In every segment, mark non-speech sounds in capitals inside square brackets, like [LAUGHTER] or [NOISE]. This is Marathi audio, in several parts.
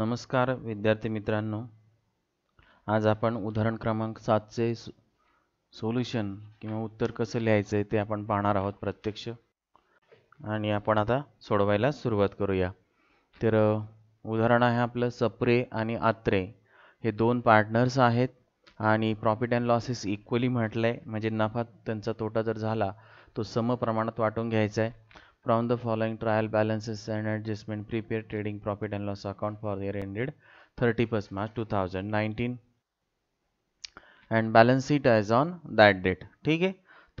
नमस्कार विद्यार्थी मित्रांनो आज आपण उदाहरण क्रमांक सातचे सोल्युशन किंवा उत्तर कसं लिहायचं आहे ते आपण पाहणार आहोत प्रत्यक्ष आणि आपण आता सोडवायला सुरुवात करूया तर उदाहरण आहे आपलं सप्रे आणि आत्रे हे दोन पार्टनर्स आहेत आणि प्रॉफिट अँड लॉसेस इक्वली म्हटलं आहे म्हणजे नफा त्यांचा तोटा जर झाला तो सम प्रमाणात वाटून घ्यायचा आहे from the following trial balances and adjustment prepare trading profit and loss account for thirty year ended 31st March 2019 and balance sheet as on that date ठीक आहे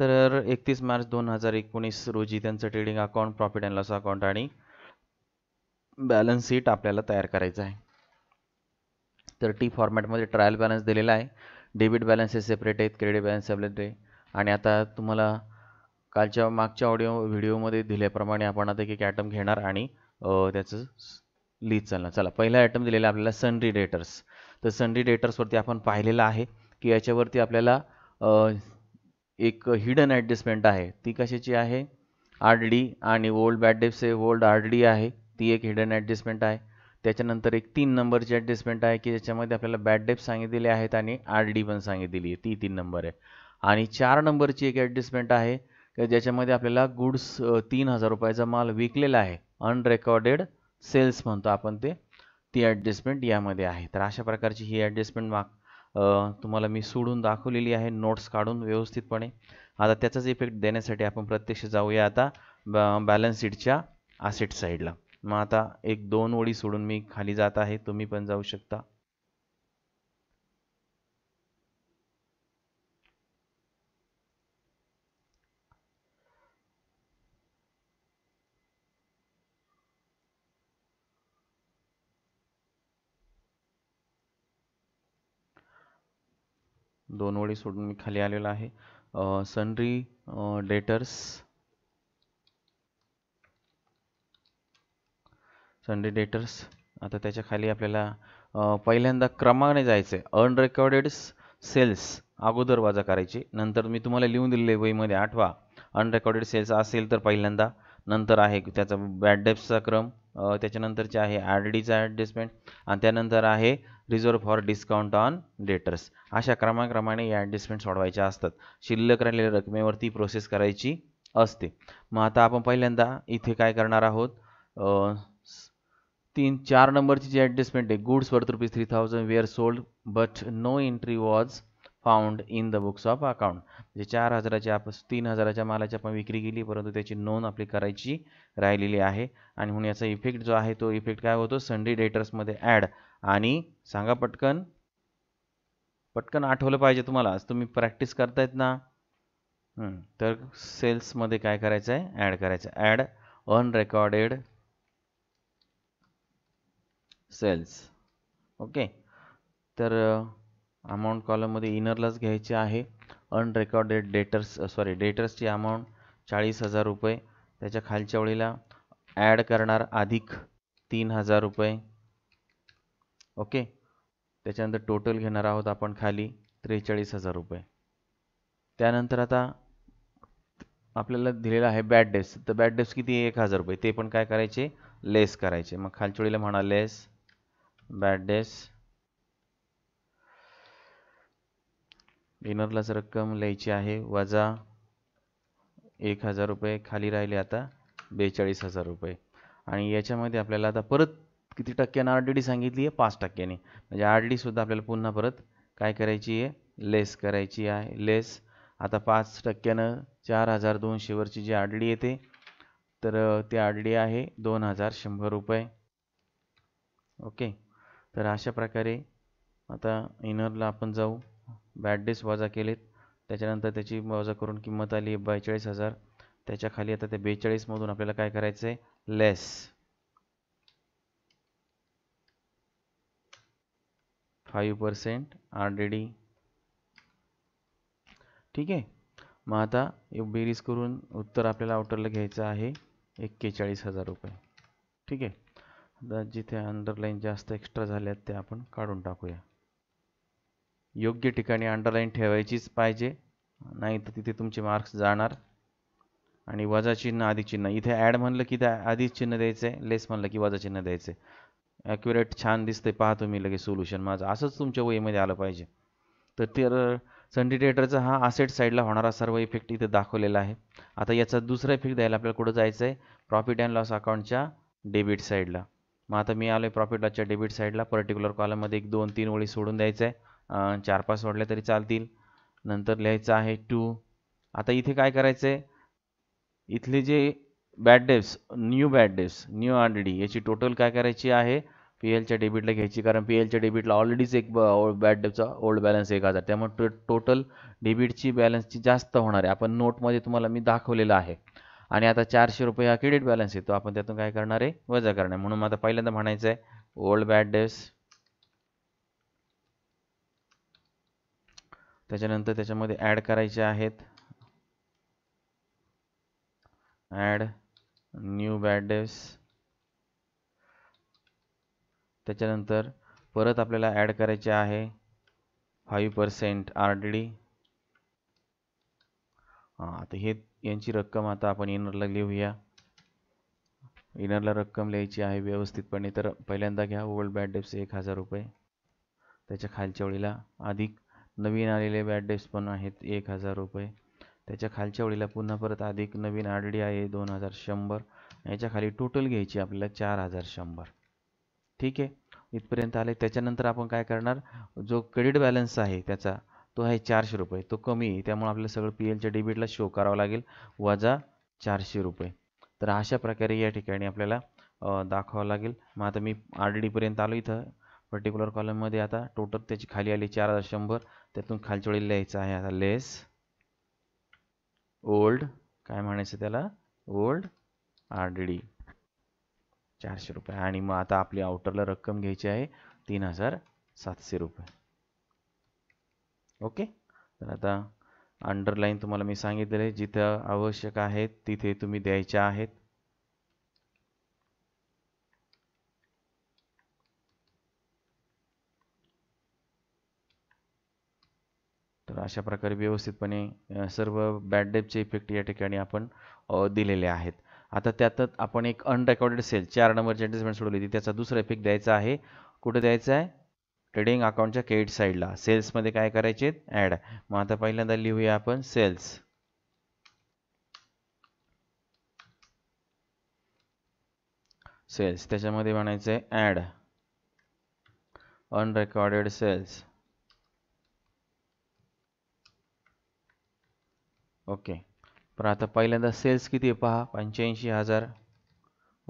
तर एकतीस मार्च दोन हजार एकोणीस रोजी त्यांचं trading account profit and loss account आणि बॅलन्स शीट आपल्याला तयार करायचं आहे तर टी फॉर्मॅटमध्ये ट्रायल बॅलन्स दिलेला आहे डेबिट बॅलन्स सेपरेट आहेत क्रेडिट बॅलन्स सेपरेट आहे आणि आता तुम्हाला कालच्या मागच्या ऑडिओ व्हिडिओमध्ये दिल्याप्रमाणे आपण आता एक ॲटम घेणार आणि त्याचं लिहित चालणार चला पहिला ॲटम दिलेला आपल्याला सन रिडेटर्स तर सन रिडेटर्सवरती आपण पाहिलेलं आहे की याच्यावरती आपल्याला एक हिडन ॲडजस्टमेंट आहे ती कशाची आहे आर डी आणि old bad debts old R D आहे ती एक हिडन ॲडजस्टमेंट आहे त्याच्यानंतर एक तीन नंबरची ॲडजस्टमेंट आहे की ज्याच्यामध्ये आपल्याला बॅड डेप्स सांगितलेले आहेत आणि आर डी पण सांगितलेली आहे ती तीन नंबर आहे आणि चार नंबरची एक ॲडजस्टमेंट आहे ज्याच्यामध्ये आपल्याला गुड्स तीन हजार रुपयाचा माल विकलेला आहे अनरेकॉर्डेड सेल्स म्हणतो आपण ते ती ॲडजस्टमेंट यामध्ये आहे तर अशा प्रकारची ही ॲडजस्टमेंट माग तुम्हाला मी सोडून दाखवलेली आहे नोट्स काढून व्यवस्थितपणे आता त्याचाच इफेक्ट देण्यासाठी आपण प्रत्यक्ष जाऊया आता बॅलन्स शीटच्या आसेट साईडला मग आता एक दोन ओळी सोडून मी खाली जात आहे तुम्ही पण जाऊ शकता दोन ओळी सोडून मी खाली आलेलो आहे सनरी डेटर्स सनरी डेटर्स आता त्याच्या खाली आपल्याला पहिल्यांदा क्रमाने जायचं आहे अनरेकॉर्डेड सेल्स अगोदर वाजा करायची नंतर मी तुम्हाला लिहून दिलेले वहीमध्ये आठवा अनरेकॉर्डेड सेल्स असेल तर पहिल्यांदा नंतर आहे त्याचा बॅड डेप्सचा क्रम त्याच्यानंतरचे आहे आर डीचं ॲडजस्टमेंट आणि त्यानंतर आहे reserve for discount on debtors अशा क्रमाक्रमाने या ॲडजस्टमेंट सोडवायच्या असतात शिल्लक राहिलेल्या रकमेवरती प्रोसेस करायची असते मग आता आपण पहिल्यांदा इथे काय करणार आहोत तीन चार नंबरची जी ॲडजस्टमेंट आहे goods worth rupees three thousand are sold but no entry was found in the books of account म्हणजे चार हजाराच्या आप तीन हजाराच्या मालाची आपण विक्री केली परंतु त्याची नोंद आपली करायची राहिलेली आहे आणि म्हणून याचा इफेक्ट जो आहे तो इफेक्ट काय होतो संडे डेटर्समध्ये ॲड आणि सांगा पटकन पटकन आठवलं पाहिजे तुम्हाला आज तुम्ही प्रॅक्टिस करतायत ना तर सेल्समध्ये काय करायचं आहे ॲड करायचं ॲड अनरेकॉर्डेड सेल्स ओके तर अमाऊंट कॉलममध्ये इनरलाच घ्यायचे आहे अनरेकॉर्डेड डेटर्स सॉरी डेटर्सची अमाऊंट चाळीस हजार रुपये त्याच्या खालच्या ओळीला ॲड करणार अधिक तीन हजार रुपये ओके त्याच्यानंतर टोटल घेणार आहोत आपण खाली त्रेचाळीस हजार रुपये त्यानंतर आता आपल्याला दिलेलं आहे बॅड डेस तर बॅड डेस किती एक हजार रुपये ते पण काय करायचे लेस करायचे मग खालच्या ओळीला म्हणा लेस बॅड डेस इनरलाच रक्कम लिहायची आहे वजा एक हजार रुपये खाली राहिले आता बेचाळीस हजार रुपये आणि याच्यामध्ये आपल्याला आता परत किती टक्क्यानं आर डी डी सांगितली आहे पाच टक्क्याने म्हणजे आर डी आपल्याला पुन्हा परत काय करायची आहे लेस करायची आहे लेस आता पाच टक्क्यानं चार हजार दोनशेवरची जी आर डी येते तर ती आर डी आहे दोन हजार शंभर रुपये ओके तर अशा प्रकारे आता इनरला आपण जाऊ बॅड डेस वजा केलेत त्याच्यानंतर त्याची वजा करून किंमत आली बेचाळीस हजार त्याच्या खाली आता ते बेचाळीसमधून आपल्याला काय करायचं आहे less five percent R D D ठीक आहे मग आता बेरीज करून उत्तर आपल्याला आउटरला घ्यायचं आहे एक्केचाळीस हजार रुपये ठीक आहे जिथे अंडरलाईन जास्त एक्स्ट्रा झाल्यात ते आपण काढून टाकूया योग्य ठिकाणी अंडरलाईन ठेवायचीच पाहिजे नाही तर तिथे तुमचे मार्क्स जाणार आणि वजा चिन्ह आधी चिन्ह इथे ॲड म्हणलं की त्या आधीच चिन्ह द्यायचं आहे लेस म्हणलं की वजा चिन्ह द्यायचं आहे ॲक्युरेट छान दिसते पहा तुम्ही लगेच सोल्युशन माझं असंच तुमच्या वहीमध्ये आलं पाहिजे तर तर सनडिटेटरचा हा असेट साईडला होणारा सर्व इफेक्ट इथे दाखवलेला आहे आता याचा दुसरा इफेक्ट द्यायला आपल्याला कुठं जायचं आहे प्रॉफिट अँड लॉस अकाउंटच्या डेबिट साईडला मग आता मी आलो आहे प्रॉफिट लॉसच्या डेबिट साईडला पर्टिक्युलर कॉलममध्ये एक दोन तीन ओळी सोडून द्यायचं आहे चार पाच वाढले तरी चालतील नंतर लिहायचं आहे टू आता इथे काय करायचं आहे इथले जे bad debts new bad debts new R D D याची टोटल काय करायची आहे पी एलच्या डेबिटला घ्यायची कारण पी एलच्या डेबिटला ऑलरेडीच एक बॅड डेपचा ओल्ड बॅलन्स एक हजार त्यामुळे टो टोटल डेबिटची बॅलन्सची जास्त होणार आहे आपण नोटमध्ये तुम्हाला मी दाखवलेला आहे आणि आता चारशे रुपये हा क्रेडिट बॅलन्स येतो आपण त्यातून काय करणार आहे वजा करणार म्हणून आता पहिल्यांदा म्हणायचं आहे ओल्ड बॅड डेप्स त्याच्यानंतर त्याच्यामध्ये ॲड करायचे आहेत ॲड न्यू बॅड डेव्स त्याच्यानंतर परत आपल्याला ॲड करायचे आहे five percent R D D आता हे यांची रक्कम आता आपण इनरला लिहूया इनरला रक्कम लिहायची आहे व्यवस्थितपणे तर पहिल्यांदा घ्या ओल्ड बॅड डेप्स एक हजार रुपये त्याच्या खालच्या वेळीला अधिक नवीन आलेले बॅड डेस पण आहेत एक हजार रुपये त्याच्या खालच्या ओळीला पुन्हा परत अधिक नवीन आर डी आहे दोन हजार शंभर याच्या खाली टोटल घ्यायची आपल्याला चार हजार शंभर ठीक आहे इथपर्यंत आले त्याच्यानंतर आपण काय करणार जो क्रेडिट बॅलन्स आहे त्याचा तो आहे चारशे रुपये तो कमी आहे त्यामुळे आपल्याला सगळं पी एलच्या डेबिटला शो करावा लागेल वजा चारशे रुपये तर अशा प्रकारे या ठिकाणी आपल्याला दाखवावं लागेल मग आता मी आर डीपर्यंत आलो इथं पर्टिक्युलर कॉलममध्ये आता टोटल त्याची खाली आली चार हजार शंभर त्यातून खालच्या वेळी लिहायचं आहे आता लेस ओल्ड काय म्हणायचं त्याला ओल्ड आर डी डी चारशे रुपये आणि मग आता आपली आउटरला रक्कम घ्यायची आहे तीन हजार सातशे रुपये ओके तर आता अंडरलाईन तुम्हाला मी सांगितले आहे जिथं आवश्यक आहेत तिथे तुम्ही द्यायच्या आहेत अशा प्रकारे व्यवस्थितपणे सर्व बॅड डेपचे इफेक्ट या ठिकाणी आपण दिलेले आहेत आता त्यातच आपण एक अनरेकॉर्डेड सेल चार नंबरची ॲडजस्टमेंट सोडवली ती त्याचा दुसरा इफेक्ट द्यायचा आहे कुठे द्यायचा आहे ट्रेडिंग अकाउंटच्या क्रेडिट साईडला सेल्समध्ये काय करायचे ॲड मग आता पहिल्यांदा लिहूया आपण सेल्स सेल्स त्याच्यामध्ये म्हणायचं आहे ॲड अनरेकॉर्डेड सेल्स ओके पर आता पहिल्यांदा सेल्स किती आहे पहा पंच्याऐंशी हजार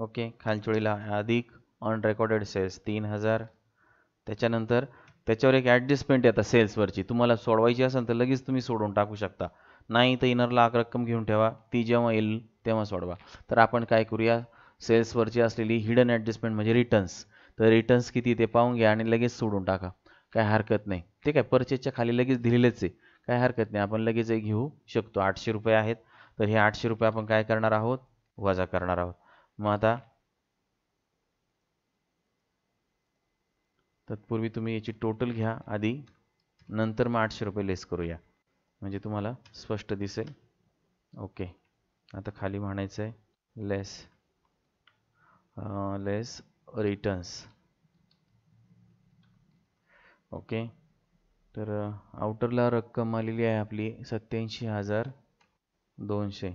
ओके खालचोळीला अधिक अनरेकॉर्डेड सेल्स तीन हजार त्याच्यानंतर त्याच्यावर एक ॲडजस्टमेंट आहे आता सेल्सवरची तुम्हाला सोडवायची असेल तर लगेच तुम्ही सोडून टाकू शकता नाही तर इनरला अक रक्कम घेऊन ठेवा ती जेव्हा येईल तेव्हा सोडवा तर आपण काय करूया सेल्सवरची असलेली हिडन ॲडजस्टमेंट म्हणजे रिटर्न्स तर रिटर्न्स किती ते पाहून घ्या आणि लगेच सोडून टाका काय हरकत नाही ठीक आहे परचेजच्या खाली लगेच दिलेलेच आहे काय हरकत नाही आपण लगेच घेऊ शकतो आठशे रुपये आहेत तर हे आठशे रुपये आपण काय करणार आहोत वजा करणार आहोत मग आता तत्पूर्वी तुम्ही याची टोटल घ्या आधी नंतर मग आठशे रुपये लेस करूया म्हणजे तुम्हाला स्पष्ट दिसेल ओके आता खाली म्हणायचं आहे लेस लेस रिटर्न्स ओके तर आउटरला रक्कम आलेली आहे आपली सत्याऐंशी हजार दोनशे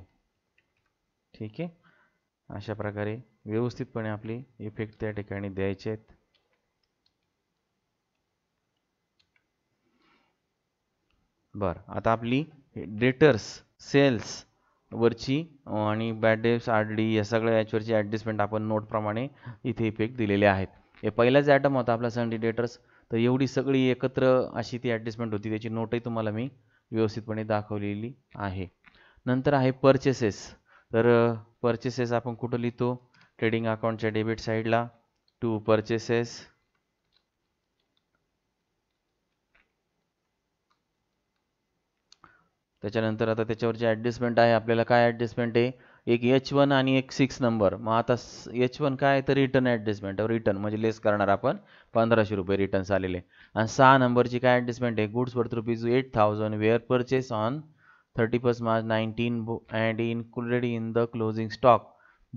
ठीक आहे अशा प्रकारे व्यवस्थितपणे आपली इफेक्ट त्या ठिकाणी द्यायचे आहेत बर आता आपली डेटर्स सेल्स वरची आणि बॅड डेप्स आर डी या सगळ्या याच्यावरची ॲडजस्टमेंट आपण नोटप्रमाणे इथे इफेक्ट दिलेले आहेत हे पहिलाच ॲटम होता आपला सन डेटर्स तर एवढी सगळी एकत्र अशी ती ॲडजस्टमेंट होती त्याची नोटही तुम्हाला मी व्यवस्थितपणे दाखवलेली आहे नंतर आहे परचेसेस तर परचेसेस आपण कुठं लिहितो ट्रेडिंग अकाउंटच्या डेबिट साईडला टू परचेसेस त्याच्यानंतर आता त्याच्यावर जे ॲडजस्टमेंट आहे आपल्याला काय ॲडजस्टमेंट आहे एक एच वन आणि एक सिक्स नंबर मग आता एच वन काय तर रिटर्न ॲडजस्टमेंट रिटर्न म्हणजे लेस करणार आपण पंधराशे रुपये रिटर्न्स आलेले आणि सहा नंबरची काय ॲडजस्टमेंट आहे goods worth rupees eight thousand were purchase on thirty first March nineteen बु and included in the closing stock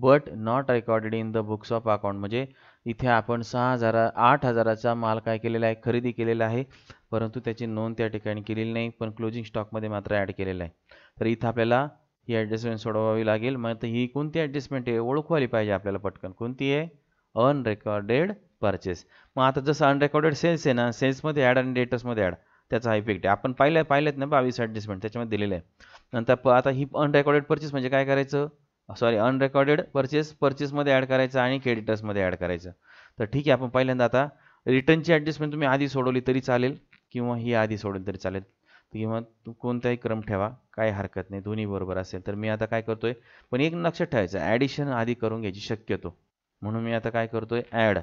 but not recorded in the books of account म्हणजे इथे आपण सहा हजारा आठ हजाराचा माल काय केलेला आहे खरेदी केलेला आहे परंतु त्याची नोंद त्या ठिकाणी केलेली नाही पण क्लोजिंग स्टॉकमध्ये मात्र ॲड केलेला आहे तर इथं आपल्याला ही ॲडजस्टमेंट सोडवावी लागेल मग तर ही कोणती ॲडजस्टमेंट आहे ओळखवाली पाहिजे आपल्याला पटकन कोणती आहे अनरेकॉर्डेड परचेस मग आता जसं अनरेकॉर्डेड सेल्स आहे ना सेल्समध्ये ॲड आणि डेटर्समध्ये ॲड त्याचा इफेक्ट आहे आपण पाहिलं पाहिलेत ना बावीस ॲडजस्टमेंट त्याच्यामध्ये दिलेलं आहे नंतर प आता ही अनरेकॉर्डेड परचेस म्हणजे काय करायचं सॉरी अनरेकॉर्डेड परचेस पर्चेसमध्ये ॲड करायचं आणि क्रेडिटर्समध्ये ॲड करायचं तर ठीक आहे आपण पहिल्यांदा आता रिटर्नची ॲडजस्टमेंट तुम्ही आधी सोडवली तरी चालेल किंवा ही आधी सोडवली तरी चालेल किंवा कोणताही क्रम ठेवा काही हरकत नाही दोन्ही बरोबर असेल तर मी आता काय करतोय पण एक लक्षात ठेवायचं ॲडिशन आधी करून घ्यायची शक्यतो म्हणून मी आता काय करतोय ॲड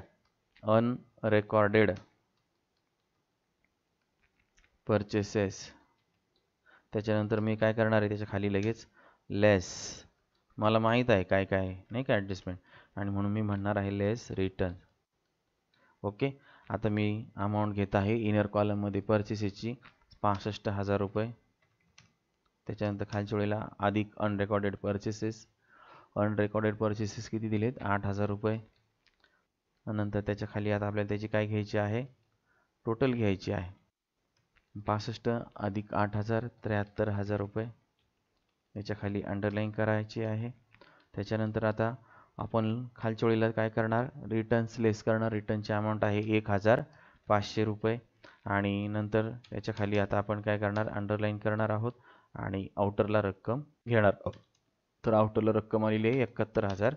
अनरेकॉर्डेड परचेसेस त्याच्यानंतर मी काय करणार आहे त्याच्या खाली लगेच लेस मला माहीत आहे काय काय नाही का ॲडजस्टमेंट आणि म्हणून मी म्हणणार आहे लेस रिटर्न ओके आता मी अमाऊंट घेत आहे इनर कॉलममध्ये परचेसेसची पासष्ट हजार रुपये त्याच्यानंतर खालच्या वेळेला अधिक अनरेकॉर्डेड पर्चेसेस अनरेकॉर्डेड पर्चेसेस किती दिलेत आठ हजार रुपये नंतर त्याच्या खाली आता आपल्याला त्याची काय घ्यायची आहे टोटल घ्यायची आहे पासष्ट अधिक आठ हजार त्र्याहत्तर हजार रुपये याच्या खाली अंडरलाईन करायची आहे त्याच्यानंतर आता आपण खालच्या वेळेला काय करणार रिटर्न्स लेस करणार रिटर्नची अमाऊंट आहे एक हजार पाचशे रुपये आणि नंतर त्याच्या खाली आता आपण काय करणार अंडरलाईन करणार आहोत आणि आउटरला रक्कम घेणार आहोत तर आउटरला रक्कम आलेली आहे एकाहत्तर हजार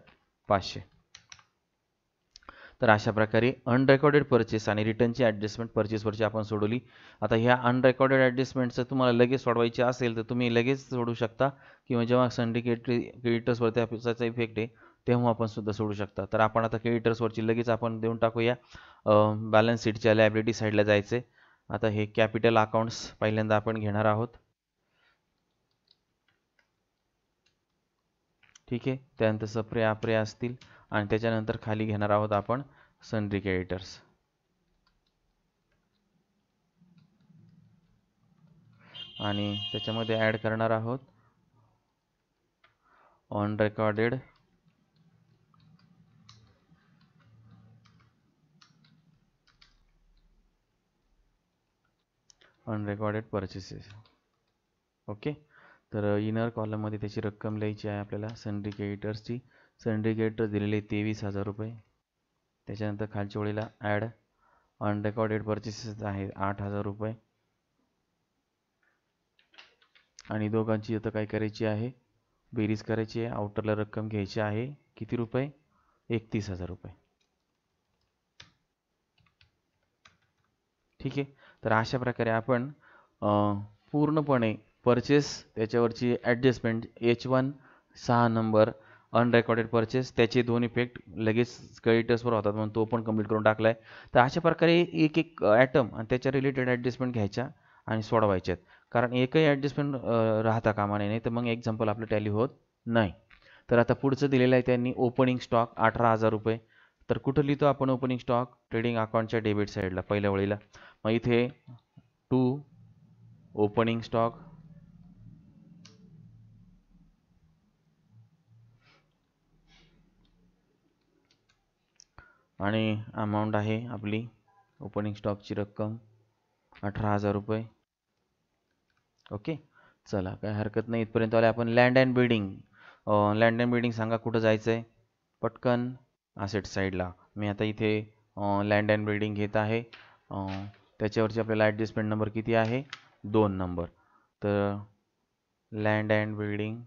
पाचशे तर अशा प्रकारे अनरेकॉर्डेड परचेस आणि रिटर्नची ॲडजस्टमेंट परचेसवरची आपण सोडवली आता ह्या अनरेकॉर्डेड ॲडजस्टमेंटचं तुम्हाला लगेच सोडवायची असेल तर तुम्ही लगेच सोडू शकता किंवा जेव्हा संडिकेट क्रेडिटर्सवरती त्याचा इफेक्ट आहे तेव्हा आपण सुद्धा सोडू शकता तर आपण आता क्रेडिटर्सवरची लगेच आपण देऊन टाकूया बॅलन्स शीटच्या लायबिलिटी साईडला जायचे आता हे कॅपिटल अकाउंट्स पहिल्यांदा आपण घेणार आहोत ठीक आहे त्यानंतर सप्रे आप्रे असतील आणि त्याच्यानंतर खाली घेणार आहोत आपण सनरिक एडिटर्स आणि त्याच्यामध्ये ॲड करणार आहोत on recorded unrecorded purchases okay तर इनर कॉलममध्ये त्याची रक्कम लिहायची आहे आपल्याला सनड्रिकेटर्सची दिलेली दिलेले तेवीस हजार रुपये त्याच्यानंतर खालच्या ओळीला ॲड अनरेकॉर्डेड परचेसेस आहे आठ हजार रुपये आणि दोघांची आता काय करायची आहे बेरीज करायची आहे आउटरला रक्कम घ्यायची आहे किती रुपये एकतीस हजार रुपये ठीक आहे तर अशा प्रकारे आपण पूर्णपणे परचेस त्याच्यावरची ॲडजस्टमेंट एच वन सहा नंबर अनरेकॉर्डेड परचेस त्याचे दोन इफेक्ट लगेच क्रेडिटर्सवर होतात म्हणून तो पण कम्प्लीट करून टाकला आहे तर अशा प्रकारे एक एक ॲटम आणि त्याच्या रिलेटेड ॲडजस्टमेंट घ्यायच्या आणि सोडवायच्यात कारण एकही ॲडजस्टमेंट राहता कामा नाही तर मग एक्झाम्पल आपलं टॅली होत नाही तर आता पुढचं दिलेलं आहे त्यांनी ओपनिंग स्टॉक अठरा हजार रुपये तर कुठं लिहितो आपण ओपनिंग स्टॉक ट्रेडिंग अकाउंटच्या डेबिट साईडला पहिल्या वळीला मग इथे टू ओपनिंग स्टॉक आणि अमाऊंट आहे आपली ओपनिंग स्टॉकची रक्कम अठरा हजार रुपये ओके चला काय हरकत नाही इथपर्यंत आले आपण land and building land and building सांगा कुठं जायचं आहे पटकन आसेट साईडला मी आता इथे लँड अँड बिल्डिंग घेत आहे त्याच्यावरची आपल्याला ॲडजस्टमेंट नंबर किती आहे दोन नंबर तर लँड अँड बिल्डिंग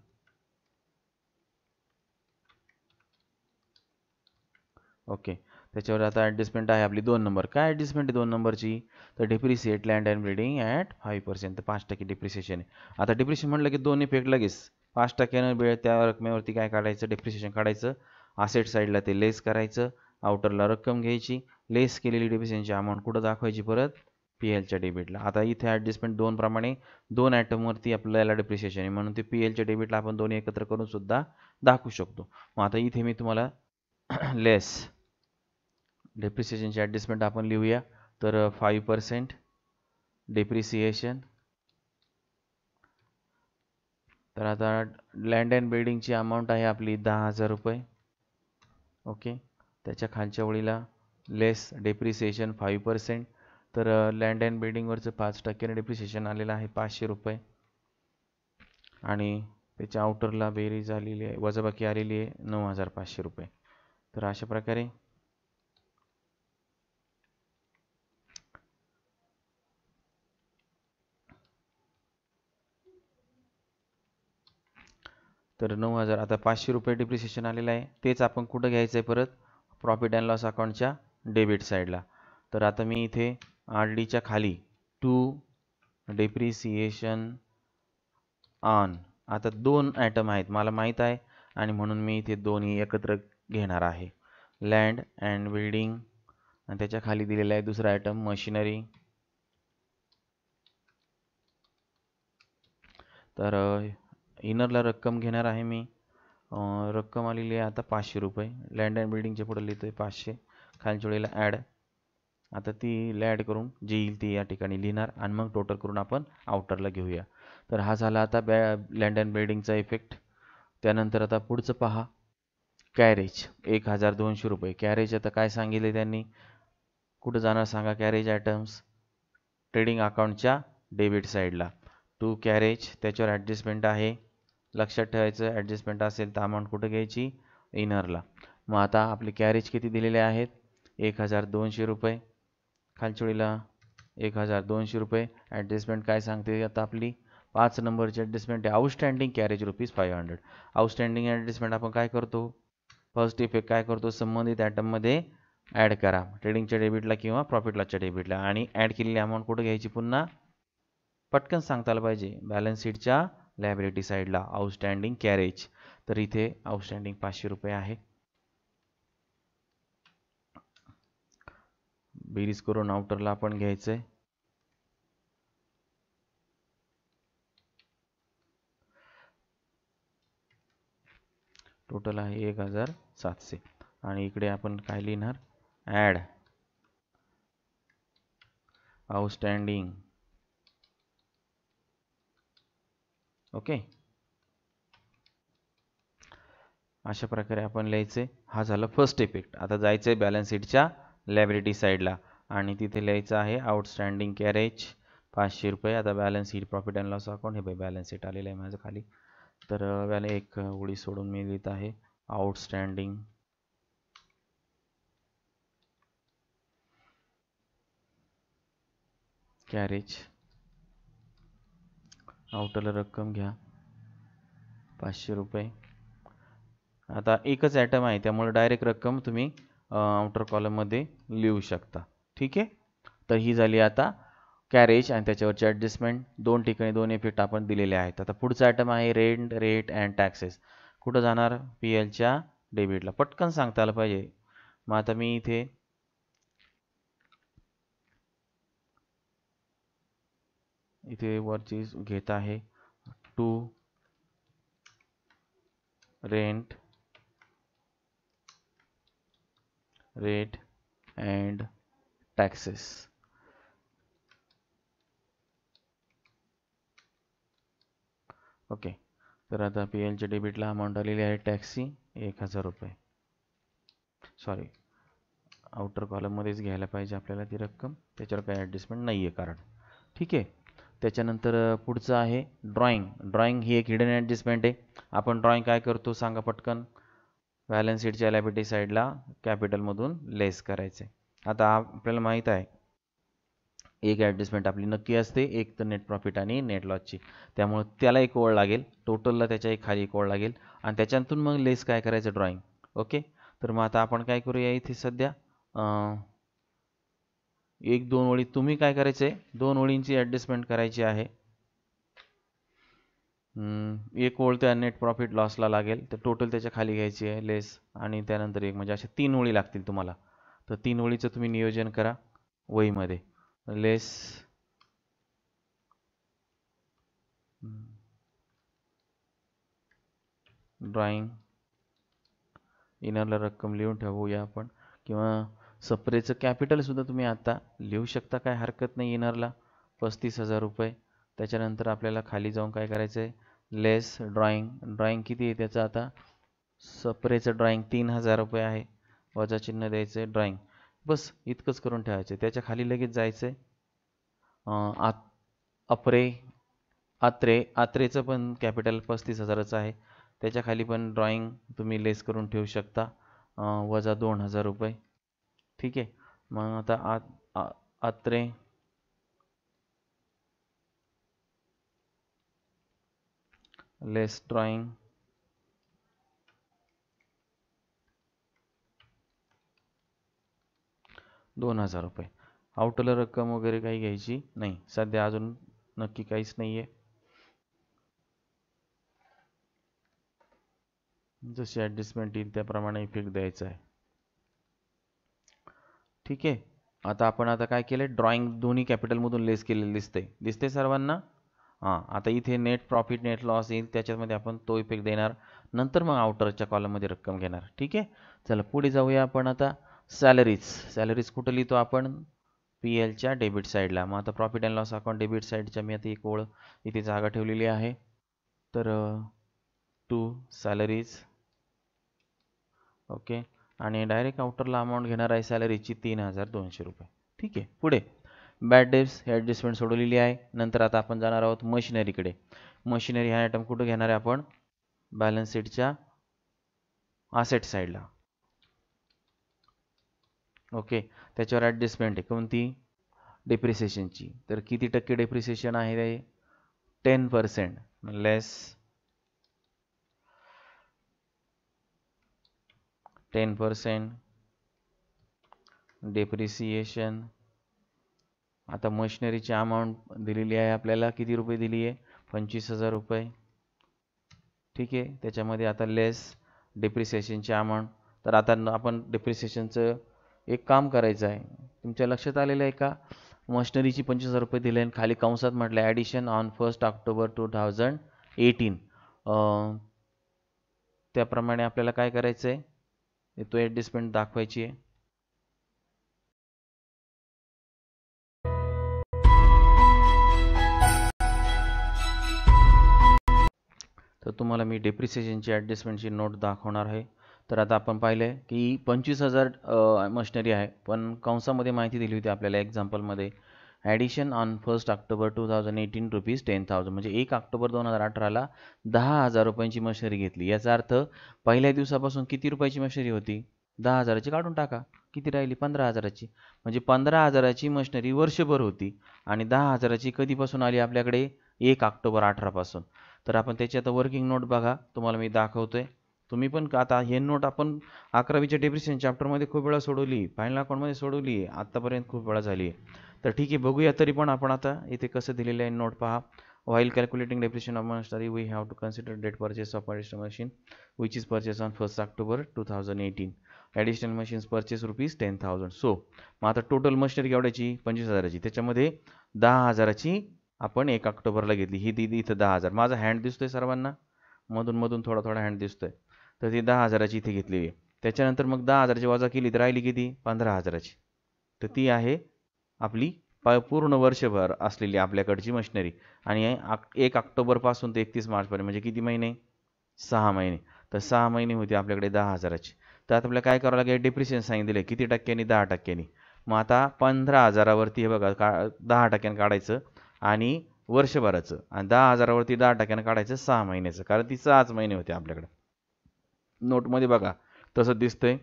ओके त्याच्यावर आता ॲडजस्टमेंट आहे आपली दोन नंबर काय ॲडजस्टमेंट आहे दोन नंबरची तर depreciate land and building at five percent तर पाच टक्के डिप्रिसिएशन आहे आता डिप्रिशन म्हटलं की दोन इफेक्ट लगेच पाच टक्क्यानं वेळ त्या रकमेवरती काय काढायचं डिप्रिसिएशन काढायचं आसेट साईडला ते लेस करायचं आउटरला रक्कम घ्यायची लेस केलेली डिप्रिसिएशनची अमाऊंट कुठं दाखवायची परत पी एलच्या डेबिटला आता इथे ॲडजस्टमेंट दोनप्रमाणे दोन ॲटमवरती आपल्याला डिप्रिसिएशन आहे म्हणून ते पी एलच्या डेबिटला आपण दोन्ही एकत्र करून सुद्धा दाखवू शकतो मग आता इथे मी तुम्हाला लेस [CLEARS THROAT] डेप्रिसिएशनची ॲडजस्टमेंट आपण लिहूया तर फाईव्ह पर्सेंट डेप्रिसिएशन तर आता लँड अँड बिल्डिंगची अमाऊंट आहे आपली दहा हजार रुपये ओके त्याच्या खालच्या ओळीला लेस डेप्रिसिएशन फाईव्ह पर्सेंट तर लँड अँड बिल्डिंगवरचं पाच टक्क्याने डेप्रिसिएशन आलेलं आहे पाचशे रुपये आणि त्याच्या आउटरला बेरीज आलेली आहे वजाबाकी आलेली आहे नऊ हजार पाचशे रुपये तर अशा प्रकारे तर नऊ हजार आता पाचशे रुपये डिप्रिसिएशन आलेलं आहे तेच आपण कुठं घ्यायचं आहे परत प्रॉफिट अँड लॉस अकाउंटच्या डेबिट साईडला तर आता मी इथे आर डीच्या खाली टू डिप्रिसिएशन ऑन आता दोन ॲटम आहेत मला माहीत आहे आणि म्हणून मी इथे दोन्ही एकत्र घेणार आहे लँड अँड बिल्डिंग आणि त्याच्या खाली दिलेला आहे दुसरा आयटम मशिनरी तर इनरला रक्कम घेणार आहे मी रक्कम आलेली आहे आता पाचशे रुपये लँड अँड बिल्डिंगच्या पुढे लिहितो आहे पाचशे खालच्या वेळेला ॲड आता ती लॅड करून जी येईल ती या ठिकाणी लिहिणार आणि मग टोटल करून आपण आउटरला घेऊया तर हा झाला आता बॅ लँड अँड बिल्डिंगचा इफेक्ट त्यानंतर आता पुढचं पहा कॅरेज एक हजार दोनशे रुपये कॅरेज आता काय सांगितले त्यांनी कुठं जाणार सांगा कॅरेज आयटम्स ट्रेडिंग अकाउंटच्या डेबिट साईडला टू कॅरेज त्याच्यावर ॲडजस्टमेंट आहे लक्षात ठेवायचं ॲडजस्टमेंट असेल तर अमाऊंट कुठं घ्यायची इनरला मग आता आपले कॅरेज किती दिलेले आहेत एक हजार दोनशे रुपये खालचोळीला एक हजार दोनशे रुपये ॲडजस्टमेंट काय सांगते आता आपली पाच नंबरची ॲडजस्टमेंट आहे outstanding carriage rupees five hundred outstanding adjustment आपण काय करतो फर्स्ट इफेक्ट काय करतो संबंधित ॲटममध्ये ॲड करा ट्रेडिंगच्या डेबिटला किंवा प्रॉफिटलाच्या डेबिटला आणि ॲड केलेली अमाऊंट कुठं घ्यायची पुन्हा पटकन सांगताला पाहिजे बॅलन्स शीटच्या लायबिलिटी साईडला आउटस्टँडिंग कॅरेज तर इथे आउटस्टँडिंग पाचशे रुपये आहे बेरीज करून आउटरला आपण घ्यायचंय टोटल आहे एक हजार सातशे आणि इकडे आपण काय लिहिणार ऍड आउटस्टँडिंग ओके अशा प्रकारे आपण लिहायचे हा झाला फर्स्ट इफेक्ट आता जायचं आहे बॅलन्स शीटच्या लायब्रिटी साईडला आणि तिथे लिहायचं आहे आउटस्टँडिंग कॅरेज पाचशे रुपये आता balance sheet profit and loss account हे बाई बॅलन्स शीट आलेलं आहे माझं खाली तर व्याला एक ओळी सोडून मी लिहित आहे आउटस्टँडिंग कॅरेज आउटरला रक्कम घ्या पाचशे रुपये आता एकच ॲटम आहे त्यामुळे डायरेक्ट रक्कम तुम्ही आउटर कॉलममध्ये लिहू शकता ठीक आहे तर ही झाली आता कॅरेज आणि त्याच्यावरची ॲडजस्टमेंट दोन ठिकाणी दोन इफेक्ट आपण दिलेले आहेत आता पुढचा ॲटम आहे रेंट रेट अँड टॅक्सेस कुठं जाणार पी एलच्या डेबिटला पटकन सांगता आलं पाहिजे मग आता मी इथे इथे वरची घेत आहे to rent rate and taxes okay तर आता पी एलच्या डेबिटला अमाऊंट आलेली आहे टॅक्सी एक हजार रुपये सॉरी आउटर कॉलममध्येच घ्यायला पाहिजे आपल्याला ती रक्कम त्याच्यावर काही ॲडजस्टमेंट नाही आहे कारण ठीक आहे त्याच्यानंतर पुढचं आहे ड्रॉईंग ड्रॉईंग ही एक हिडन ॲडजस्टमेंट आहे आपण ड्रॉईंग काय करतो सांगा पटकन बॅलन्स शीटच्या लायबिलिटी साईडला कॅपिटलमधून लेस करायचे आता आपल्याला माहीत आहे एक ॲडजस्टमेंट आपली नक्की असते एक तर नेट प्रॉफिट आणि नेट लॉसची त्यामुळे त्याला एक ओळ लागेल टोटलला त्याच्या एक खाली एक ओळ लागेल आणि त्याच्यातून मग लेस काय करायचं ड्रॉईंग ओके तर मग आता आपण काय करूया इथे सध्या एक दोन ओळी तुम्ही काय करायचं आहे दोन ओळींची ॲडजस्टमेंट करायची आहे एक ओळ त्या नेट प्रॉफिट लॉसला लागेल तर टोटल त्याच्या खाली घ्यायची आहे लेस आणि त्यानंतर एक म्हणजे अशा तीन ओळी लागतील तुम्हाला तर तीन ओळीचं तुम्ही नियोजन करा वहीमध्ये लेस ड्रॉइंग इनरला रक्कम लिहून ठेवूया आपण किंवा सप्रेचं कॅपिटलसुद्धा तुम्ही आता लिहू शकता काय हरकत नाही येणारला पस्तीस हजार रुपये त्याच्यानंतर आपल्याला खाली जाऊन काय करायचं आहे लेस ड्रॉइंग ड्रॉइंग किती आहे त्याचं आता सप्रेचं ड्रॉइंग तीन हजार रुपये आहे वजा चिन्ह द्यायचं आहे ड्रॉइंग बस इतकंच करून ठेवायचं त्याच्या खाली लगेच जायचं आहे आत अपरे आत्रे आत्रेचं पण कॅपिटल पस्तीस हजाराचं आहे त्याच्या खाली पण ड्रॉइंग तुम्ही लेस करून ठेवू शकता वजा दोन हजार रुपये ठीक आहे मग आता आत्रे लेस ड्रॉइंग दोन हजार रुपये आउटला रक्कम वगैरे काही घ्यायची नाही सध्या अजून नक्की काहीच नाही आहे जशी ॲडजस्टमेंट येईल त्याप्रमाणे इफेक्ट द्यायचा आहे ठीक आहे आता आपण आता काय केले ड्रॉइंग दोन्ही कॅपिटलमधून लेस केलेलं दिसते दिसते सर्वांना हां आता इथे नेट प्रॉफिट नेट लॉस येईल त्याच्यामध्ये आपण तो इफेक्ट देणार नंतर मग आउटरच्या कॉलममध्ये रक्कम घेणार ठीक आहे चला पुढे जाऊया आपण आता सॅलरीज सॅलरीज कुठं लिहितो आपण पी एलच्या डेबिट साईडला मग आता profit and loss account debit साईडच्या मी आता एक ओळ इथे जागा ठेवलेली आहे तर टू सॅलरीज ओके आणि डायरेक्ट आउटरला अमाऊंट घेणार आहे सॅलरीची तीन हजार दोनशे रुपये ठीक आहे पुढे बॅड डेप्स हे ॲडजस्टमेंट सोडवलेली आहे नंतर आता आपण जाणार आहोत मशिनरीकडे मशिनरी हा आयटम कुठं घेणार आहे आपण बॅलन्स शीटच्या आसेट साईडला ओके त्याच्यावर ॲडजस्टमेंट आहे कोणती डेप्रिसिएशनची तर किती टक्के डेप्रिसिएशन आहे ten percent less ten percent depreciation आता मशिनरीची अमाऊंट दिलेली आहे आपल्याला किती रुपये दिली आहे पंचवीस हजार रुपये ठीक आहे त्याच्यामध्ये आता लेस डेप्रिसिएशनची अमाऊंट तर आता आपण डेप्रिसिएशनचं एक काम करायचं आहे तुमच्या लक्षात आलेलं आहे का मशिनरीची पंचवीस हजार रुपये दिले आणि खाली कंसात म्हटलं addition on first October two thousand eighteen त्याप्रमाणे आपल्याला काय करायचं आहे तो ॲडजस्टमेंट दाखवायची आहे तर तुम्हाला मी डेप्रिसिएशनची ॲडजस्टमेंटची नोट दाखवणार आहे तर आता आपण पाहिलं की पंचवीस हजार मशनरी आहे पण कंसामध्ये माहिती दिली होती आपल्याला एक्झाम्पलमध्ये addition on first October two thousand eighteen rupees ten thousand म्हणजे एक ऑक्टोबर दोन हजार अठराला दहा हजार रुपयांची मशनरी घेतली याचा अर्थ पहिल्या दिवसापासून किती रुपयाची मशनरी होती दहा हजाराची काढून टाका किती राहिली पंधरा हजाराची म्हणजे पंधरा हजाराची मशनरी वर्षभर होती आणि दहा हजाराची कधीपासून आली आपल्याकडे एक ऑक्टोबर अठरापासून तर आपण त्याची आता वर्किंग नोट बघा तुम्हाला मी दाखवतोय तुम्ही पण आता हे नोट आपण अकरावीच्या डेप्रिशन चॅप्टरमध्ये खूप वेळा सोडवली फायनल अकाउंटमध्ये सोडवली आत्तापर्यंत खूप वेळा झाली आहे तर ठीक आहे बघूया तरी पण आपण आता इथे कसं दिलेलं आहे नोट पहा while calculating of calculating we have to consider date purchase of debt machine which is purchase on first October two thousand eighteen additional machines purchase rupees ten thousand so मग आता टोटल मशिनरी केवढ्याची पंचवीस हजाराची त्याच्यामध्ये दहा हजाराची आपण एक ऑक्टोबरला घेतली ही दिली इथं दहा हजार माझा हँड दिसतोय सर्वांना मधून मधून थोडा थोडा हँड दिसतोय तर ती दहा हजाराची इथे घेतलेली आहे त्याच्यानंतर मग दहा हजाराची वजा केली तर राहिली किती पंधरा हजाराची तर ती आहे आपली पूर्ण वर्षभर असलेली आपल्याकडची मशिनरी आणि एक ऑक्टोबरपासून ते एकतीस मार्चपर्यंत म्हणजे किती महिने सहा महिने तर सहा महिने होते आपल्याकडे दहा हजाराची तर आता आपल्याला काय करावं लागेल डिप्रिशिएशन सांगितले किती टक्क्यांनी दहा टक्क्यांनी मग आता पंधरा हजारावरती हे बघा का दहा टक्क्यांनी काढायचं आणि वर्षभराचं आणि दहा हजारावरती दहा टक्क्यानं काढायचं सहा महिन्याचं कारण ती सहाच महिने होते आपल्याकडे नोटमध्ये बघा तसं दिसतंय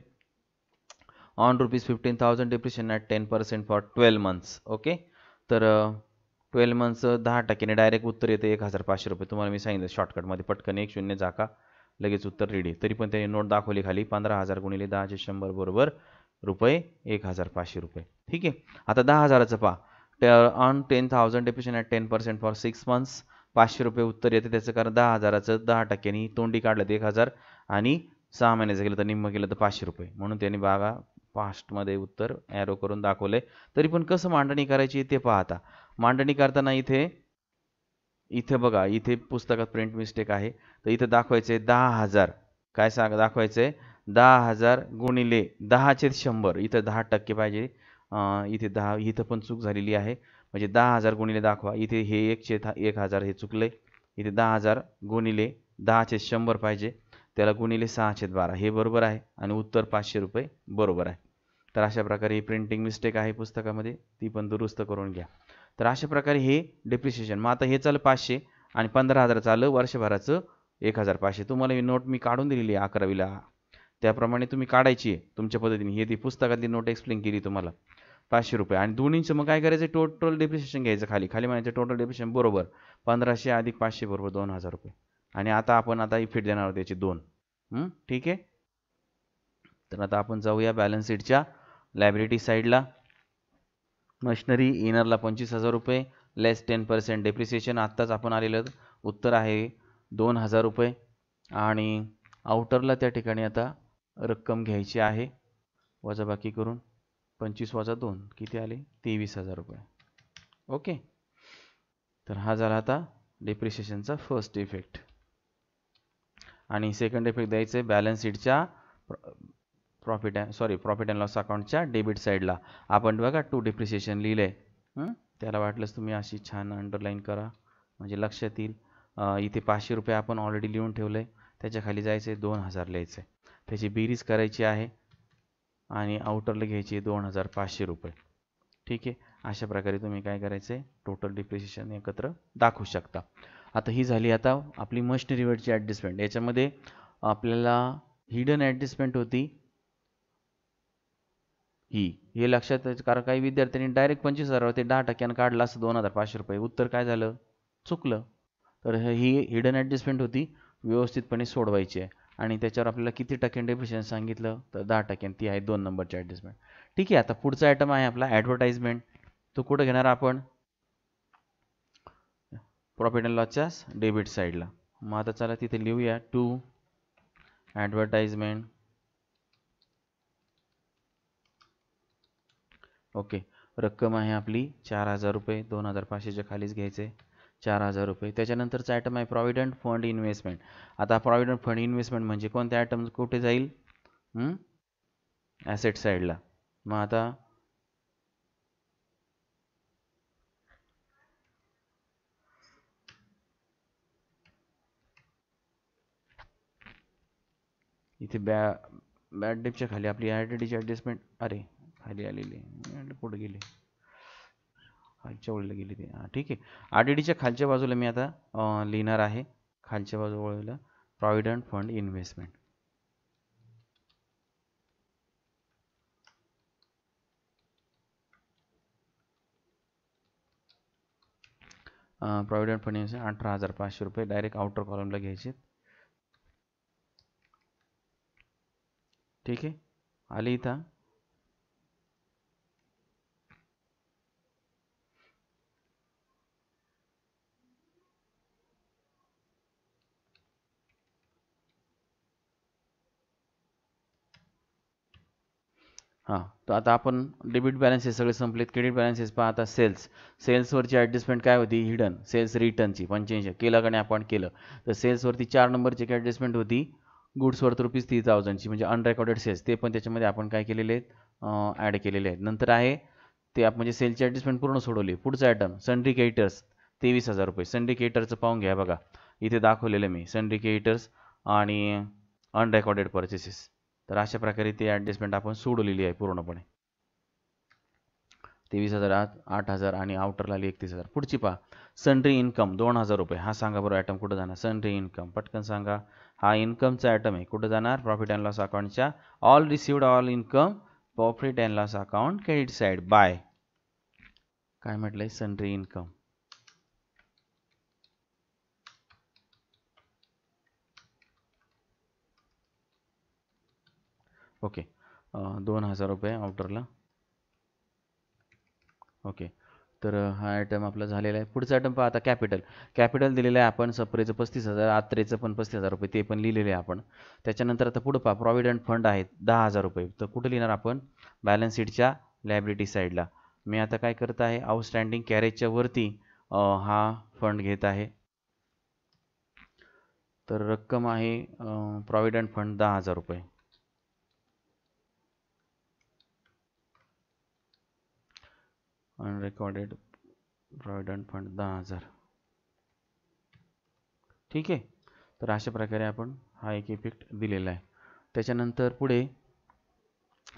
on rupees fifteen thousand depreciation at ten percent for twelve months okay तर ट्वेल्व uh, मंथ्स uh, दहा टक्क्याने डायरेक्ट उत्तर येतं एक हजार पाचशे रुपये तुम्हाला मी सांगितलं शॉर्टकटमध्ये पटकन एक शून्य जाका लगेच उत्तर रेडी तरी पण त्याने नोट दाखवली खाली पंधरा हजार गुणिले दहाचे शंभर बरोबर रुपये एक हजार पाचशे रुपये ठीक आहे आता दहा हजाराचं पहा on ten thousand depreciation at ten percent for six months पाचशे रुपये उत्तर येते त्याचं कारण दहा हजाराचं दहा टक्क्यांनी तोंडी काढलं तर एक हजार आणि सहा महिन्याचं गेलं तर निम्म केलं तर पाचशे रुपये म्हणून त्यांनी बागा पास्टमध्ये उत्तर ॲरो करून दाखवले तरी पण कसं मांडणी करायची ते पाहता मांडणी करताना इथे इथे बघा इथे पुस्तकात प्रिंट मिस्टेक आहे तर इथे दाखवायचे दहा हजार काय सांग दाखवायचे दहा हजार गुणिले दहाचे शंभर इथं दहा टक्के पाहिजे इथे दहा इथं पण चूक झालेली आहे म्हणजे दहा हजार गुणिले दाखवा इथे हे एकशे एक हजार हे चुकले इथे दहा हजार गुणिले दहाचे शंभर पाहिजे त्याला गुणिले सहाशे बारा हे बरोबर आहे आणि उत्तर पाचशे रुपये बरोबर आहे तर अशा प्रकारे ही प्रिंटिंग मिस्टेक आहे पुस्तकामध्ये ती पण दुरुस्त करून घ्या तर अशा प्रकारे हे डेप्रिसिएशन मग आता हे चालं पाचशे आणि पंधरा हजार चाललं वर्षभराचं एक हजार पाचशे तुम्हाला ही नोट मी काढून दिलेली आहे अकरावीला त्याप्रमाणे तुम्ही काढायची आहे तुमच्या पद्धतीने हे ती पुस्तकातली नोट एक्सप्लेन केली तुम्हाला पाचशे रुपये आणि दोन्हीचं मग काय करायचं टोटल डेप्रिसिएशन घ्यायचं खाली खाली म्हणायचं टोटल डेप्रिसिएशन बरोबर पंधराशे अधिक पाचशे बरोबर दोन हजार रुपये आणि आता आपण आता ही फिट देणार आहोत दोन ठीक आहे तर आता आपण जाऊया बॅलन्स शीटच्या लायब्रिटी साईडला मशनरी इनरला पंचवीस हजार रुपये लेस टेन पर्सेंट डेप्रिसिएशन आत्ताच आपण आलेलं उत्तर आहे दोन हजार रुपये आणि आउटरला त्या ठिकाणी आता रक्कम घ्यायची आहे वजाबाकी करून पंचवीस वजा दोन किती आले तेवीस हजार रुपये ओके तर हा झाला आता डेप्रिसिएशनचा फर्स्ट इफेक्ट आणि सेकंड इफेक्ट द्यायचं आहे बॅलन्स शीटच्या profit and sorry profit and loss अकाउंटच्या डेबिट साईडला आपण बघा टू डिप्रिसिएशन लिहिलं आहे त्याला वाटलंच तुम्ही अशी छान अंडरलाईन करा म्हणजे लक्षात येईल इथे पाचशे रुपये आपण ऑलरेडी लिहून ठेवलं आहे त्याच्या खाली जायचं आहे दोन हजार लिहायचं आहे त्याची बिरीज करायची आहे आणि आउटरला घ्यायची दोन हजार पाचशे रुपये ठीक आहे अशा प्रकारे तुम्ही काय करायचं आहे टोटल डिप्रिसिएशन एकत्र दाखवू शकता आता ही झाली आता आपली मस्ट रिवर्डची ॲडजस्टमेंट याच्यामध्ये आपल्याला हिडन ॲडजस्टमेंट होती ही हे लक्षात कारण काही विद्यार्थ्यांनी डायरेक्ट पंचवीस हजार ते दहा टक्क्यानं काढला असं दोन हजार पाचशे रुपये उत्तर काय झालं चुकलं तर ही हिडन ॲडजस्टमेंट होती व्यवस्थितपणे सोडवायची आहे आणि त्याच्यावर आपल्याला किती टक्के डेफिशियन्स सांगितलं तर दहा टक्क्यां ती आहे दोन नंबरची ॲडजस्टमेंट ठीक आहे आता पुढचा आयटम आहे आपला ॲडव्हर्टाईजमेंट तो कुठं घेणार आपण प्रॉफिट अँड लॉसच्याच डेबिट साईडला मग आता चला तिथे लिहूया टू ॲडव्हर्टाईजमेंट ओके रक्कम आहे आपली चार हजार रुपये दोन हजार पाचशेच्या खालीच घ्यायचे चार हजार रुपये त्याच्यानंतरचा आयटम आहे प्रॉव्हिडंट फंड इन्व्हेस्टमेंट आता प्रॉव्हिडंट फंड इन्व्हेस्टमेंट म्हणजे कोणत्या आयटम कुठे जाईल ॲसेट साईडला मग आता इथे बॅ बॅड डेपच्या खाली आपली आय टी ॲडजस्टमेंट अरे खाली आलेली कुठे गेले खालच्या ओळीला गेली ते हां ठीक आहे आर डी डीच्या खालच्या बाजूला मी आता लिहिणार आहे खालच्या बाजू ओळीला provident fund investment provident fund investment अठरा हजार पाचशे रुपये डायरेक्ट आउटर कॉलमला घ्यायचे ठीक आहे आली था हां तर आता आपण डेबिट बॅलन्सेस सगळे संपले क्रेडिट बॅलन्सेस पहा आता सेल्स सेल्सवरची ऍडजस्टमेंट काय होती हिडन सेल्स रिटर्नची पंच्याऐंशी केलं का के आपण केलं तर सेल्सवरती चार नंबरची एक एडजस्टमेंट होती गुड्स वर्थ रुपीज थ्री थाउजंडची म्हणजे अनरेकॉर्डेड सेल्स ते पण त्याच्यामध्ये आपण काय केलेले आहेत ॲड केलेले आहेत नंतर आहे ते आप म्हणजे सेलची ॲडजस्टमेंट पूर्ण सोडवली पुढचं आयटम सनड्रिकेटर्स तेवीस हजार रुपये पाहून घ्या बघा इथे दाखवलेलं मी सनड्रिकेटर्स आणि अनरेकॉर्डेड परचेसेस तर अशा प्रकारे ते ॲडजस्टमेंट आपण सोडवलेली आहे पूर्णपणे तेवीस हजार आठ आठ हजार आणि आउटरला आली एकतीस हजार पुढची पहा सनड्री इन्कम दोन हजार रुपये हा सांगा बरोबर आयटम कुठं जाणार सनड्री इन्कम पटकन सांगा हा इन्कमचा ॲटम आहे कुठं जाणार प्रॉफिट अँड लॉस अकाउंटच्या all received all income profit and loss account credit side by काय म्हटलंय सन्ड्री इन्कम ओके दोन हजार रुपये आउटरला ओके तर हा आयटम आपला झालेला आहे पुढचा आयटम पहा आता कॅपिटल कॅपिटल दिलेलं आहे आपण सप्रेचं पस्तीस हजार आत्रेचं पण पस्तीस हजार रुपये ते पण लिहिलेले आहे आपण त्याच्यानंतर आता पुढं पहा प्रॉव्हिडंट फंड आहेत दहा हजार रुपये तर कुठं लिहिणार आपण बॅलन्स शीटच्या लायब्रिटी साईडला मी आता काय करत आहे आउटस्टँडिंग कॅरेजच्या वरती हा फंड घेत आहे तर रक्कम आहे प्रॉव्हिडंट फंड दहा हजार रुपये अनरेकॉर्डेड प्रॉविडंट फंड दहा हजार ठीक आहे तर अशा प्रकारे आपण हा एक इफेक्ट दिलेला आहे त्याच्यानंतर पुढे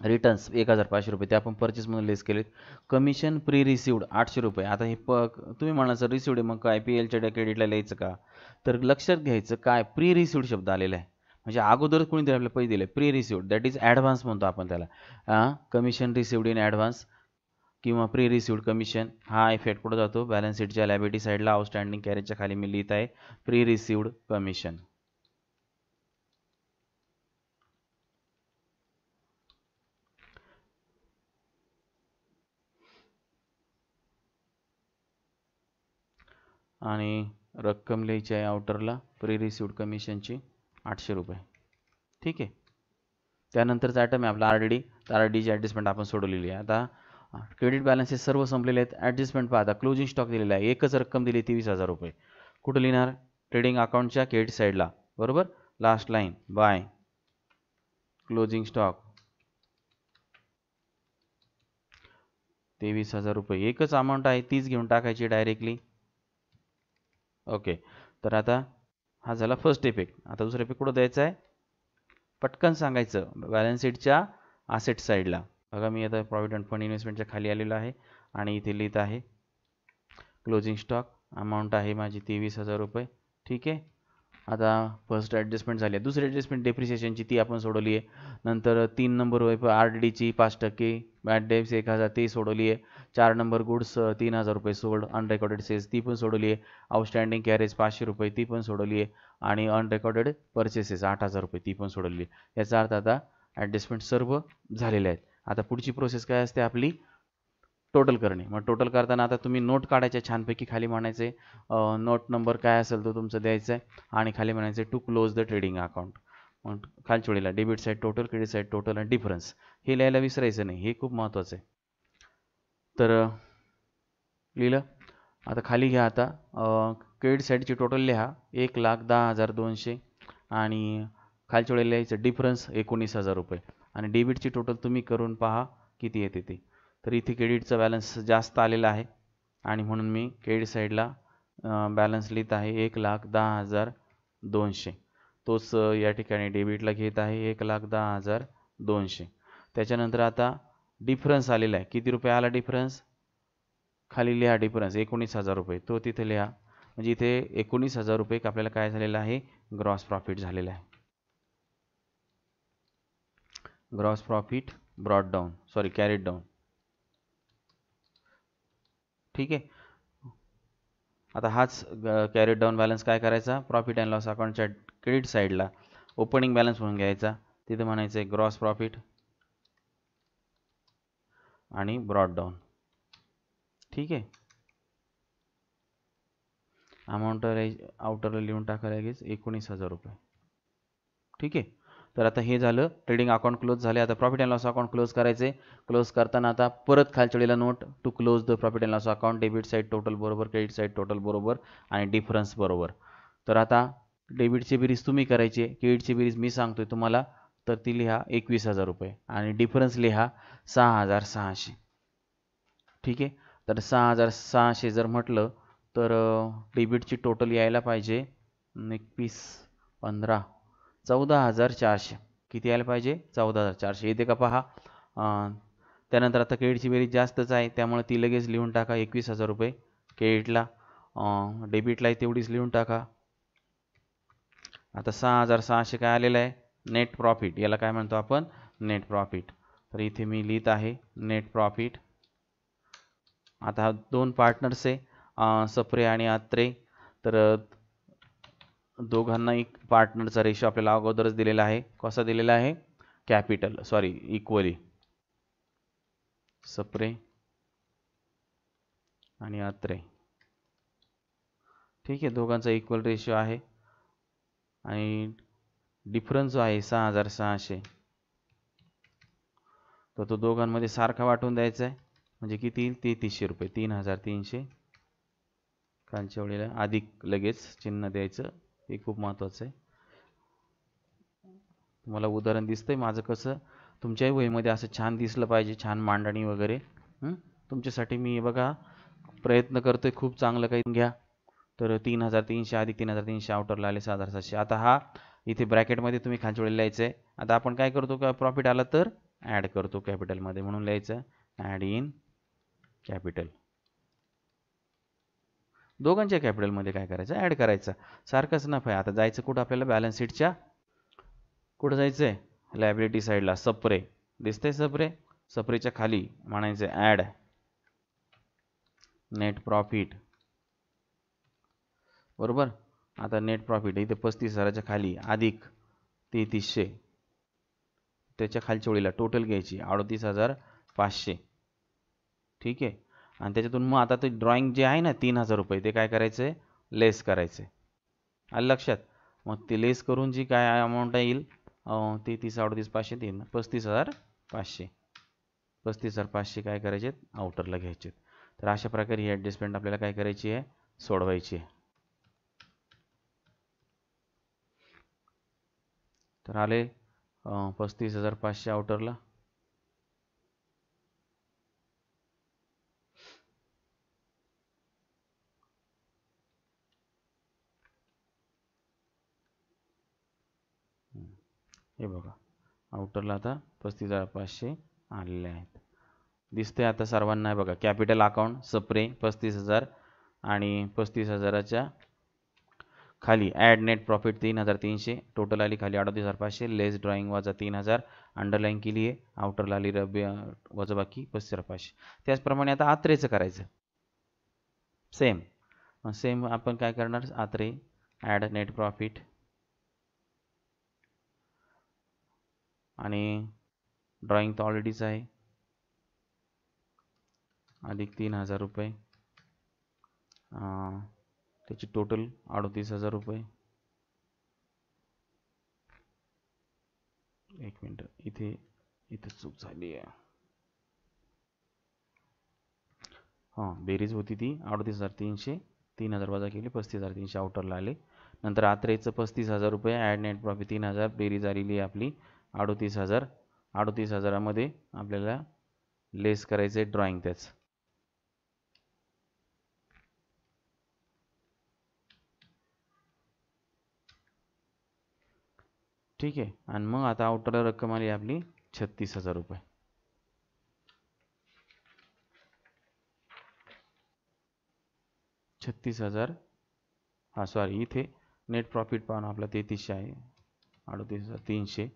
रिटर्न्स एक हजार पाचशे रुपये ते आपण परचेस म्हणून लेस केले कमिशन प्री रिसिवड आठशे रुपये आता हे प तुम्ही म्हणाल सर रिसिवड आहे मग काय पी एलच्या क्रेडिटला लिहायचं का तर लक्षात घ्यायचं काय प्री रिसिवड शब्द आलेला आहे म्हणजे अगोदरच कोणीतरी आपल्याला पैसे दिले pre received that is advance म्हणतो आपण त्याला कमिशन रिसिवड इन ॲडव्हान्स किंवा प्री रिसिवड कमिशन हा इफेक्ट कुठं जातो बॅलन्स शीटच्या लायबिलिटी साईडला आउटस्टँडिंग कॅरेजच्या खाली मी लिहित आहे प्री रिसिवड कमिशन आणि रक्कम लिहायची आहे आउटरला प्री रिसिवड कमिशनची आठशे रुपये ठीक आहे त्यानंतरचा आयटम आहे आपला आर डी डी तर आर आपण सोडवलेली आहे आता क्रेडिट बॅलन्सेस सर्व संपलेले आहेत ॲडजस्टमेंट पाहता क्लोजिंग स्टॉक दिलेला आहे एकच रक्कम दिली तेवीस हजार रुपये कुठं लिहिणार ट्रेडिंग अकाउंटच्या क्रेडिट साईडला बरोबर last line by closing stock तेवीस हजार रुपये एकच अमाऊंट आहे तीच घेऊन टाकायची डायरेक्टली ओके तर आता हा झाला फर्स्ट इफेक्ट आता दुसरा इफेक्ट कुठं द्यायचा आहे पटकन सांगायचं बॅलन्स शीटच्या आसेट साईडला बघा मी आता प्रॉव्हिडंट फंड इन्व्हेस्टमेंटच्या खाली आलेलो आहे आणि इथे लिहित आहे क्लोजिंग स्टॉक अमाऊंट आहे माझी तेवीस हजार रुपये ठीक आहे आता फर्स्ट ॲडजस्टमेंट झाली आहे दुसरी ॲडजस्टमेंट डेप्रिसिएशनची ती आपण सोडवली आहे नंतर तीन नंबर आर डीची पाच टक्के बॅड डेप्स एक हजार ती सोडवली आहे चार नंबर गुड्स तीन हजार रुपये सोल्ड अनरेकॉर्डेड सेल्स ती पण सोडवली आहे आउटस्टँडिंग कॅरेज पाचशे रुपये ती पण सोडवली आहे आणि अनरेकॉर्डेड परचेसेस आठ हजार रुपये ती पण सोडवली आहे याचा अर्थ आता ॲडजस्टमेंट सर्व झालेले आहेत आता पुढची प्रोसेस काय असते आपली टोटल करणे मग टोटल करताना आता तुम्ही नोट काढायचे छानपैकी खाली म्हणायचे नोट नंबर काय असेल तो तुमचं द्यायचा आहे आणि खाली म्हणायचे to close the trading account मग खालच्या वेळेला debit side total credit side total आणि डिफरन्स हे लिहायला विसरायचं नाही हे खूप महत्त्वाचं आहे तर लिहिलं आता खाली घ्या आता क्रेडिट साईडची टोटल लिहा एक लाख दहा हजार दोनशे आणि खालच्या वेळेला लिहायचं डिफरन्स एकोणीस हजार रुपये आणि डेबिटची टोटल तुम्ही करून पहा किती येते ती तर इथे क्रेडिटचा बॅलन्स जास्त आलेला आहे आणि म्हणून मी क्रेडिट साईडला बॅलन्स लिहित आहे एक लाख दहा हजार दोनशे तोच या ठिकाणी डेबिटला घेत आहे एक लाख दहा हजार दोनशे त्याच्यानंतर आता डिफरन्स आलेला आहे किती रुपये आला डिफरन्स खाली लिहा डिफरन्स एकोणीस हजार रुपये तो तिथे लिहा म्हणजे इथे एकोणीस हजार रुपये आपल्याला काय झालेलं आहे ग्रॉस प्रॉफिट झालेला आहे gross profit brought down sorry carried down ठीक आहे आता हाच कॅरेट डाऊन बॅलन्स काय करायचा प्रॉफिट अँड लॉस अकाउंटच्या क्रेडिट साईडला ओपनिंग बॅलन्स म्हणून घ्यायचा तिथे म्हणायचं आहे ग्रॉस प्रॉफिट आणि ब्रॉड डाऊन ठीक आहे अमाऊंट आउटरला लिहून टाकायला लागेल एकोणीस हजार रुपये ठीक आहे तर आता हे झालं ट्रेडिंग अकाउंट क्लोज झाले आता profit and loss account close करायचे क्लोज करताना आता परत खालच्या note to close the profit and loss account debit side total बरोबर क्रेडिट साईड टोटल बरोबर आणि डिफरन्स बरोबर तर आता डेबिटची बिरीज तुम्ही करायची क्रेडिटची बिरीज मी सांगतोय तुम्हाला तर ती लिहा एकवीस हजार रुपये आणि डिफरन्स लिहा सहा हजार सहाशे ठीक आहे तर सहा हजार सहाशे जर म्हटलं तर डेबिटची टोटल यायला पाहिजे एकवीस पंधरा चौदा हजार चारशे किती यायला पाहिजे चौदा हजार चारशे येते का पहा त्यानंतर आता क्रेडिटची बेरीज जास्तच आहे त्यामुळे ती लगेच लिहून टाका एकवीस हजार रुपये क्रेडिटला डेबिटलाही तेवढीच लिहून टाका आता सहा हजार सहाशे काय आलेलं आहे नेट प्रॉफिट याला काय म्हणतो आपण नेट प्रॉफिट तर इथे मी लिहित आहे नेट प्रॉफिट आता दोन पार्टनर्स आहे सप्रे आणि आत्रे तर दोघांना एक पार्टनरचा रेशो आपल्याला अगोदरच दिलेला आहे कसा दिलेला आहे कॅपिटल सॉरी इक्वली सप्रे आणि अत्रे ठीक आहे दोघांचा इक्वल रेशो आहे आणि डिफरन्स जो आहे सहा हजार सहाशे तर तो दोघांमध्ये सारखा वाटून द्यायचा आहे म्हणजे किती तेहतीसशे रुपये तीन हजार तीनशे वेळेला अधिक लगेच चिन्ह द्यायचं हे खूप महत्त्वाचं आहे तुम्हाला उदाहरण दिसतंय माझं कसं तुमच्याही वहीमध्ये असं छान दिसलं पाहिजे छान मांडणी वगैरे तुमच्यासाठी मी बघा प्रयत्न करतोय खूप चांगलं काही घ्या तर तीन हजार तीनशे अधिक तीन हजार तीनशे आउटरला आले सात हजार सातशे आता हा इथे ब्रॅकेटमध्ये तुम्ही खालच्या वेळेला लिहायचं आहे आता आपण काय करतो का प्रॉफिट आला तर ॲड करतो कॅपिटलमध्ये म्हणून लिहायचं ॲड इन कॅपिटल दोघांच्या कॅपिटलमध्ये काय करायचं ॲड करायचं सारखंच नफा आहे आता जायचं कुठं आपल्याला बॅलन्स शीटच्या कुठं जायचं आहे लायबिलिटी साईडला सप्रे दिसतंय सप्रे सप्रेच्या खाली म्हणायचं ॲड नेट प्रॉफिट बरोबर आता नेट प्रॉफिट इथे पस्तीस हजाराच्या खाली अधिक तेहतीसशे त्याच्या खालच्या ओळीला टोटल घ्यायची अडतीस हजार पाचशे ठीक आहे आणि त्याच्यातून मग आता ते ड्रॉइंग जे आहे ना तीन हजार रुपये ते काय करायचं आहे लेस करायचे आलं लक्षात मग ते लेस करून जी काय अमाऊंट येईल ती तीस अडतीस पाचशे तीन पस्तीस हजार पाचशे पस्तीस हजार पाचशे काय करायचे आउटरला घ्यायचे तर अशा प्रकारे ही ॲडजस्टमेंट आपल्याला काय करायची आहे सोडवायची आहे तर आले पस्तीस हजार पाचशे आउटरला हे बघा आउटरला आता पस्तीस हजार पाचशे आलेले आहेत दिसते आता सर्वांना बघा कॅपिटल अकाउंट सप्रे पस्तीस हजार आणि पस्तीस हजाराच्या खाली ॲड नेट प्रॉफिट तीन हजार तीनशे टोटल आली खाली अडतीस हजार पाचशे लेस ड्रॉइंग वाजा तीन हजार अंडरलाईन केली आहे आउटरला आली वाजा बाकी पस्तीस हजार पाचशे त्याचप्रमाणे आता आत्रेचं करायचं सेम सेम आपण काय करणार आत्रे ॲड नेट प्रॉफिट आणि ड्रॉइंग तर ऑलरेडीच आहे अधिक तीन हजार रुपये त्याची टोटल अडतीस हजार रुपये एक मिनटं इथे इथे चूक झाली आहे हां बेरीज होती ती अडतीस हजार तीनशे तीन हजार वजा केली पस्तीस हजार तीनशे आउटरला आले नंतर आत्रेचं पस्तीस हजार रुपये ॲड नेट प्रॉफिट तीन हजार बेरीज आलेली आपली अडोतीस हजार अडोतीस हजारामध्ये आपल्याला लेस करायचं आहे ड्रॉइंग त्याच ठीक आहे आणि मग आता आउटर रक्कम आली आपली छत्तीस हजार रुपये छत्तीस हजार हा सॉरी इथे नेट प्रॉफिट पाहून आपला तेहतीसशे आहे अडतीस हजार तीनशे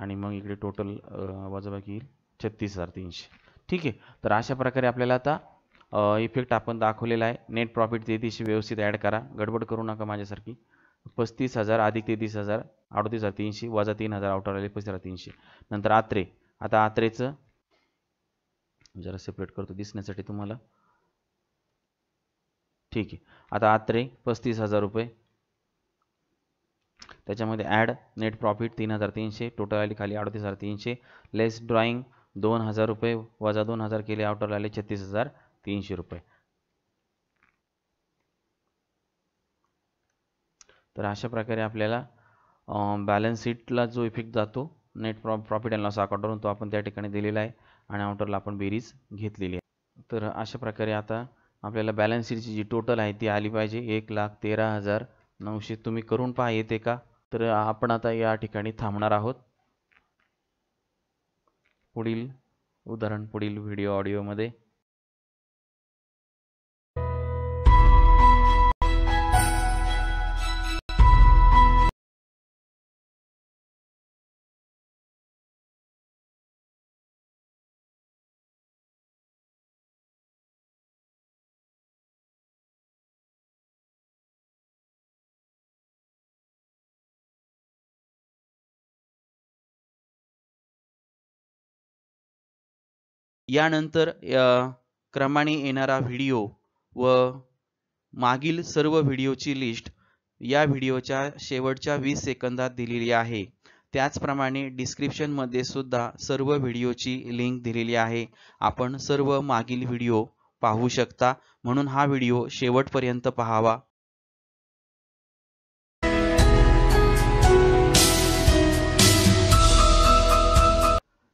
आणि मग इकडे टोटल वजाबाकी येईल छत्तीस हजार तीनशे ठीक आहे तर अशा प्रकारे आपल्याला आता इफेक्ट आपण दाखवलेला आहे नेट प्रॉफिट तेहतीसशे व्यवस्थित ॲड करा गडबड करू नका माझ्यासारखी पस्तीस हजार अधिक तेहतीस हजार अडतीस हजार तीनशे वजा तीन हजार आउटर आले पस्तीस हजार तीनशे नंतर आत्रे आता आत्रेचं जरा सेपरेट करतो दिसण्यासाठी तुम्हाला ठीक आहे आता आत्रे पस्तीस हजार रुपये त्याच्यामध्ये ॲड नेट प्रॉफिट तीन हजार तीनशे टोटल आली खाली अडतीस हजार तीनशे लेस ड्रॉइंग दोन हजार रुपये वजा दोन हजार केले आउटर आले छत्तीस हजार तीनशे रुपये तर अशा प्रकारे आपल्याला बॅलन्स शीटला जो इफेक्ट जातो नेट प्रॉ प्रॉफिट अँड लॉस अकाउंटवरून तो आपण त्या ठिकाणी दिलेला आहे आणि आउटरला आपण बेरीज घेतलेली आहे तर अशा प्रकारे आता आपल्याला बॅलन्स शीटची जी टोटल आहे ती आली पाहिजे एक लाख तेरा हजार नऊशे तुम्ही करून पहा येते का तर आपण आता या ठिकाणी थांबणार आहोत पुढील उदाहरण पुढील व्हिडिओ ऑडिओमध्ये यानंतर क्रमाने येणारा व्हिडिओ व मागील सर्व व्हिडिओची लिस्ट या व्हिडिओच्या शेवटच्या वीस सेकंदात दिलेली आहे त्याचप्रमाणे डिस्क्रिप्शनमध्ये सुद्धा सर्व व्हिडिओची लिंक दिलेली आहे आपण सर्व मागील व्हिडिओ पाहू शकता म्हणून हा व्हिडिओ शेवटपर्यंत पाहावा